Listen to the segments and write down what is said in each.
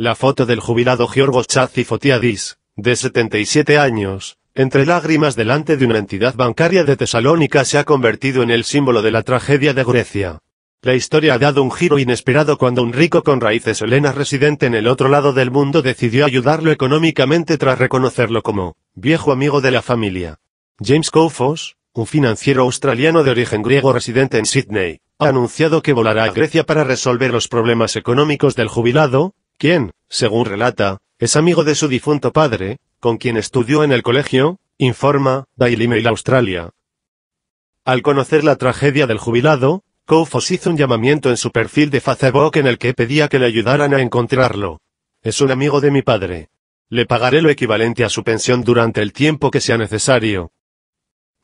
La foto del jubilado Giorgos Chatzifotiadis, de 77 años, entre lágrimas delante de una entidad bancaria de Tesalónica se ha convertido en el símbolo de la tragedia de Grecia. La historia ha dado un giro inesperado cuando un rico con raíces helenas residente en el otro lado del mundo decidió ayudarlo económicamente tras reconocerlo como viejo amigo de la familia. James Koufos, un financiero australiano de origen griego residente en Sydney, ha anunciado que volará a Grecia para resolver los problemas económicos del jubilado, quien, según relata, es amigo de su difunto padre, con quien estudió en el colegio, informa Daily Mail Australia. Al conocer la tragedia del jubilado, Koufos hizo un llamamiento en su perfil de Facebook en el que pedía que le ayudaran a encontrarlo. Es un amigo de mi padre. Le pagaré lo equivalente a su pensión durante el tiempo que sea necesario.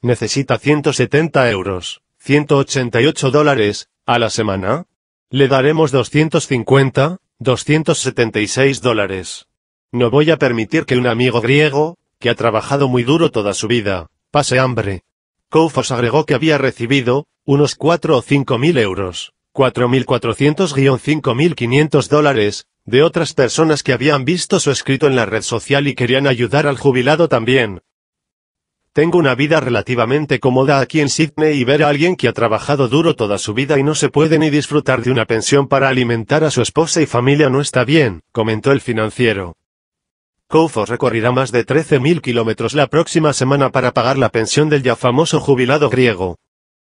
Necesita 170 euros, 188 dólares, a la semana. Le daremos 250, 276 dólares. No voy a permitir que un amigo griego, que ha trabajado muy duro toda su vida, pase hambre. Koufos agregó que había recibido, unos 4 o 5 mil euros, 4.400-5.500 dólares, de otras personas que habían visto su escrito en la red social y querían ayudar al jubilado también, tengo una vida relativamente cómoda aquí en Sydney y ver a alguien que ha trabajado duro toda su vida y no se puede ni disfrutar de una pensión para alimentar a su esposa y familia no está bien, comentó el financiero. Koufos recorrerá más de 13.000 kilómetros la próxima semana para pagar la pensión del ya famoso jubilado griego.